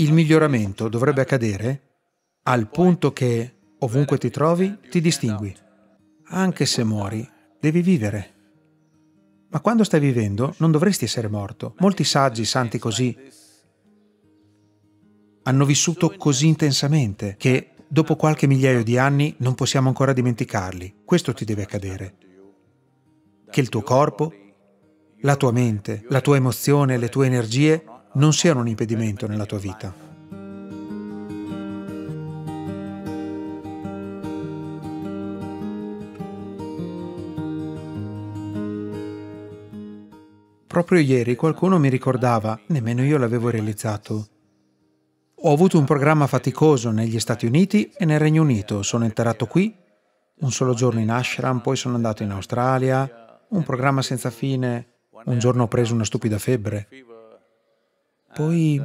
Il miglioramento dovrebbe accadere al punto che, ovunque ti trovi, ti distingui. Anche se muori, devi vivere. Ma quando stai vivendo non dovresti essere morto. Molti saggi, santi così, hanno vissuto così intensamente che dopo qualche migliaio di anni non possiamo ancora dimenticarli. Questo ti deve accadere. Che il tuo corpo, la tua mente, la tua emozione, le tue energie non siano un impedimento nella tua vita. Proprio ieri qualcuno mi ricordava, nemmeno io l'avevo realizzato. Ho avuto un programma faticoso negli Stati Uniti e nel Regno Unito, sono entrato qui, un solo giorno in ashram, poi sono andato in Australia, un programma senza fine, un giorno ho preso una stupida febbre, poi uh,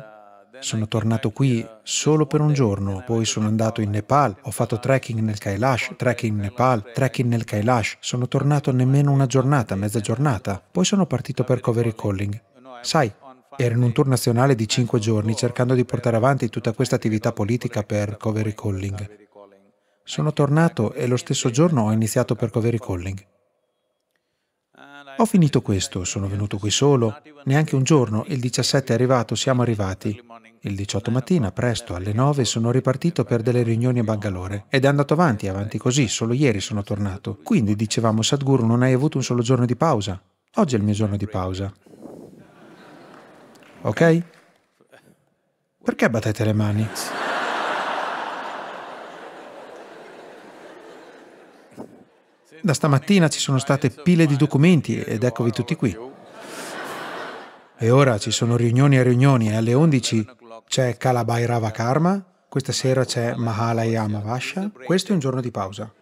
sono tornato qui uh, solo per un giorno, poi sono andato in Nepal, ho fatto trekking nel Kailash, trekking in Nepal, trekking nel Kailash, sono tornato nemmeno una giornata, mezza giornata, poi sono partito per Covery Calling. Sai, ero in un tour nazionale di cinque giorni cercando di portare avanti tutta questa attività politica per Covery Calling. Sono tornato e lo stesso giorno ho iniziato per Covery Calling. Ho finito questo, sono venuto qui solo, neanche un giorno, il 17 è arrivato, siamo arrivati. Il 18 mattina, presto, alle 9, sono ripartito per delle riunioni a Bangalore ed è andato avanti, avanti così, solo ieri sono tornato. Quindi dicevamo, Sadhguru, non hai avuto un solo giorno di pausa. Oggi è il mio giorno di pausa. Ok? Perché battete le mani? Da stamattina ci sono state pile di documenti ed eccovi tutti qui. E ora ci sono riunioni e riunioni e alle 11 c'è Kalabhairava Karma, questa sera c'è Mahalayama Vasha. questo è un giorno di pausa.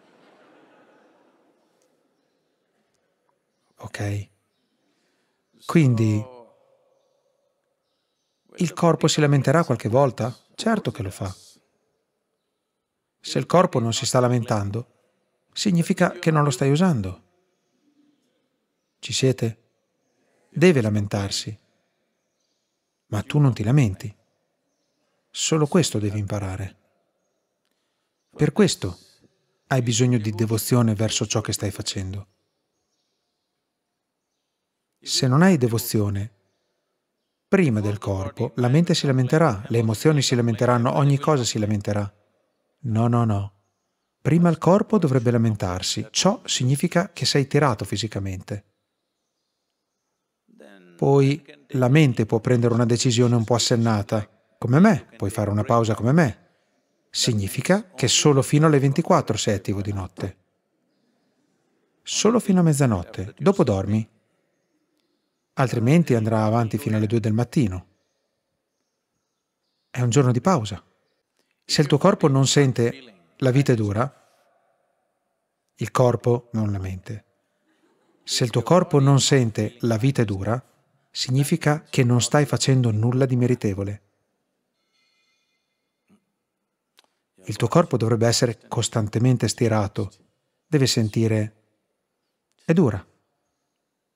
Ok? Quindi il corpo si lamenterà qualche volta? Certo che lo fa. Se il corpo non si sta lamentando, significa che non lo stai usando. Ci siete? Deve lamentarsi, ma tu non ti lamenti. Solo questo devi imparare. Per questo hai bisogno di devozione verso ciò che stai facendo. Se non hai devozione, prima del corpo, la mente si lamenterà, le emozioni si lamenteranno, ogni cosa si lamenterà. No, no, no. Prima il corpo dovrebbe lamentarsi, ciò significa che sei tirato fisicamente. Poi la mente può prendere una decisione un po' assennata, come me, puoi fare una pausa come me. Significa che solo fino alle 24 sei attivo di notte. Solo fino a mezzanotte, dopo dormi. Altrimenti andrà avanti fino alle 2 del mattino. È un giorno di pausa. Se il tuo corpo non sente la vita è dura. Il corpo, non la mente. Se il tuo corpo non sente la vita è dura, significa che non stai facendo nulla di meritevole. Il tuo corpo dovrebbe essere costantemente stirato, deve sentire è dura.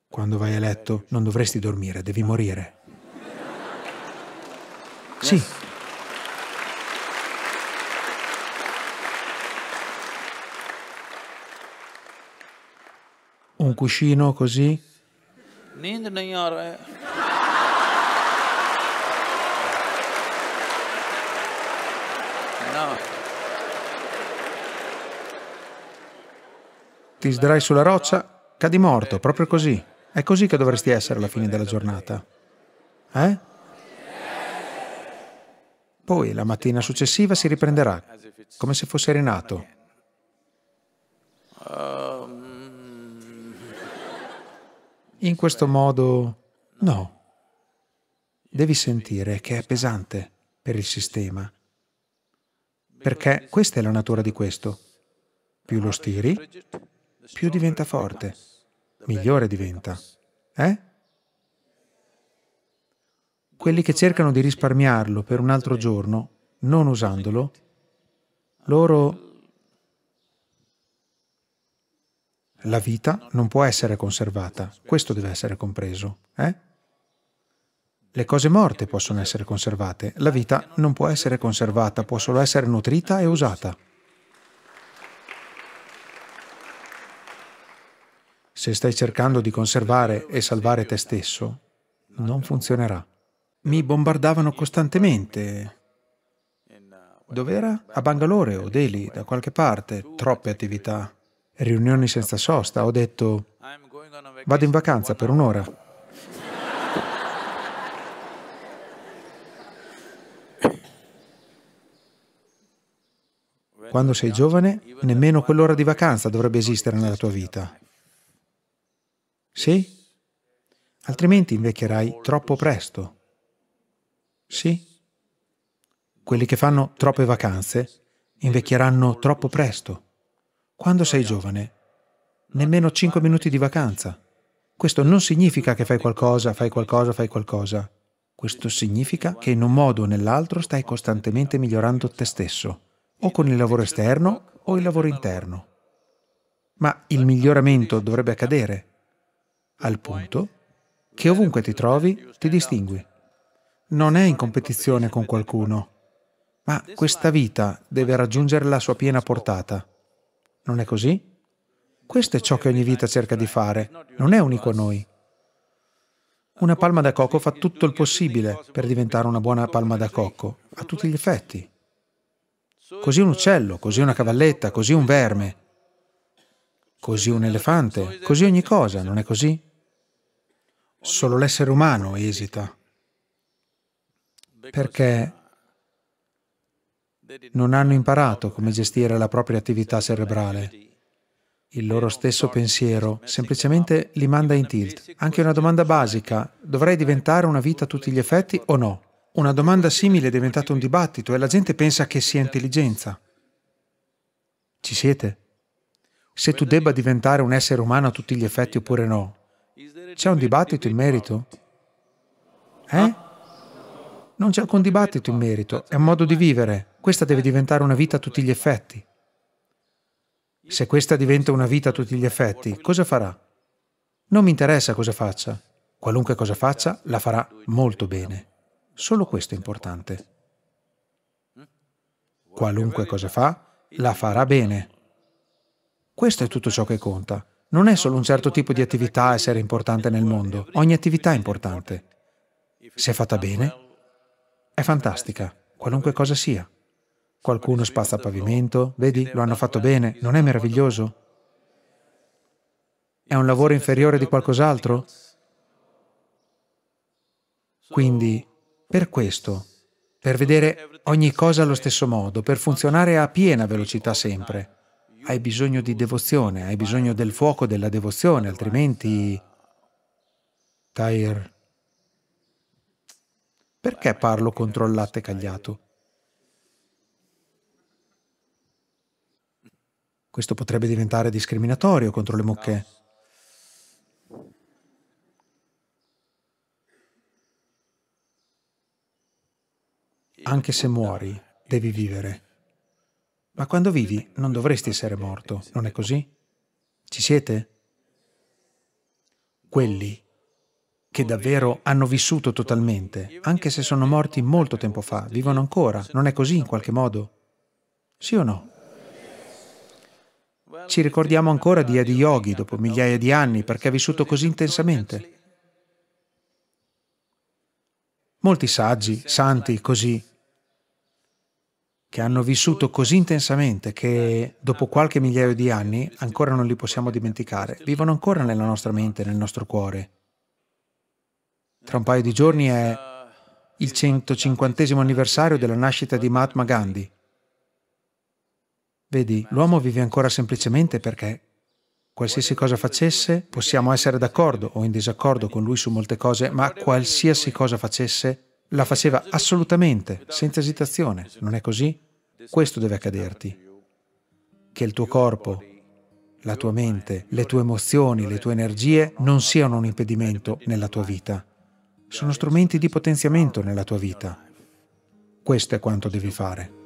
Quando vai a letto non dovresti dormire, devi morire. Sì, un cuscino così. Ti sdrai sulla roccia, cadi morto, proprio così. È così che dovresti essere alla fine della giornata. Eh? Poi la mattina successiva si riprenderà, come se fosse rinato. In questo cioè, modo no. Devi sentire che è pesante per il sistema, perché questa è la natura di questo. Più lo stiri, più diventa forte, migliore diventa. Eh? Quelli che cercano di risparmiarlo per un altro giorno, non usandolo, loro La vita non può essere conservata, questo deve essere compreso. Eh? Le cose morte possono essere conservate, la vita non può essere conservata, può solo essere nutrita e usata. Se stai cercando di conservare e salvare te stesso, non funzionerà. Mi bombardavano costantemente. Dov'era? A Bangalore o Delhi, da qualche parte, troppe attività riunioni senza sosta, ho detto vado in vacanza per un'ora. Quando sei giovane, nemmeno quell'ora di vacanza dovrebbe esistere nella tua vita. Sì? Altrimenti invecchierai troppo presto. Sì? Quelli che fanno troppe vacanze invecchieranno troppo presto. Quando sei giovane, nemmeno 5 minuti di vacanza. Questo non significa che fai qualcosa, fai qualcosa, fai qualcosa. Questo significa che in un modo o nell'altro stai costantemente migliorando te stesso, o con il lavoro esterno o il lavoro interno. Ma il miglioramento dovrebbe accadere, al punto che ovunque ti trovi ti distingui. Non è in competizione con qualcuno, ma questa vita deve raggiungere la sua piena portata. Non è così? Questo è ciò che ogni vita cerca di fare, non è unico a noi. Una palma da cocco fa tutto il possibile per diventare una buona palma da cocco, a tutti gli effetti. Così un uccello, così una cavalletta, così un verme, così un elefante, così ogni cosa, non è così? Solo l'essere umano esita, perché non hanno imparato come gestire la propria attività cerebrale. Il loro stesso pensiero semplicemente li manda in tilt. Anche una domanda basica, dovrei diventare una vita a tutti gli effetti o no? Una domanda simile è diventata un dibattito e la gente pensa che sia intelligenza. Ci siete? Se tu debba diventare un essere umano a tutti gli effetti oppure no, c'è un dibattito in merito? Eh? Non c'è alcun dibattito in merito, è un modo di vivere questa deve diventare una vita a tutti gli effetti. Se questa diventa una vita a tutti gli effetti, cosa farà? Non mi interessa cosa faccia. Qualunque cosa faccia, la farà molto bene. Solo questo è importante. Qualunque cosa fa, la farà bene. Questo è tutto ciò che conta. Non è solo un certo tipo di attività essere importante nel mondo. Ogni attività è importante. Se è fatta bene, è fantastica, qualunque cosa sia. Qualcuno spazza pavimento? Vedi, lo hanno fatto bene, non è meraviglioso? È un lavoro inferiore di qualcos'altro? Quindi, per questo, per vedere ogni cosa allo stesso modo, per funzionare a piena velocità sempre, hai bisogno di devozione, hai bisogno del fuoco della devozione, altrimenti... Tair, perché parlo contro il latte cagliato? Questo potrebbe diventare discriminatorio contro le mucche. Anche se muori, devi vivere. Ma quando vivi non dovresti essere morto, non è così? Ci siete? Quelli che davvero hanno vissuto totalmente, anche se sono morti molto tempo fa, vivono ancora, non è così in qualche modo? Sì o no? Ci ricordiamo ancora di Adi Yogi dopo migliaia di anni perché ha vissuto così intensamente. Molti saggi, santi, così, che hanno vissuto così intensamente che dopo qualche migliaio di anni ancora non li possiamo dimenticare, vivono ancora nella nostra mente, nel nostro cuore. Tra un paio di giorni è il 150 anniversario della nascita di Mahatma Gandhi. Vedi, l'uomo vive ancora semplicemente perché qualsiasi cosa facesse, possiamo essere d'accordo o in disaccordo con lui su molte cose, ma qualsiasi cosa facesse, la faceva assolutamente, senza esitazione. Non è così? Questo deve accaderti. Che il tuo corpo, la tua mente, le tue emozioni, le tue energie non siano un impedimento nella tua vita. Sono strumenti di potenziamento nella tua vita. Questo è quanto devi fare.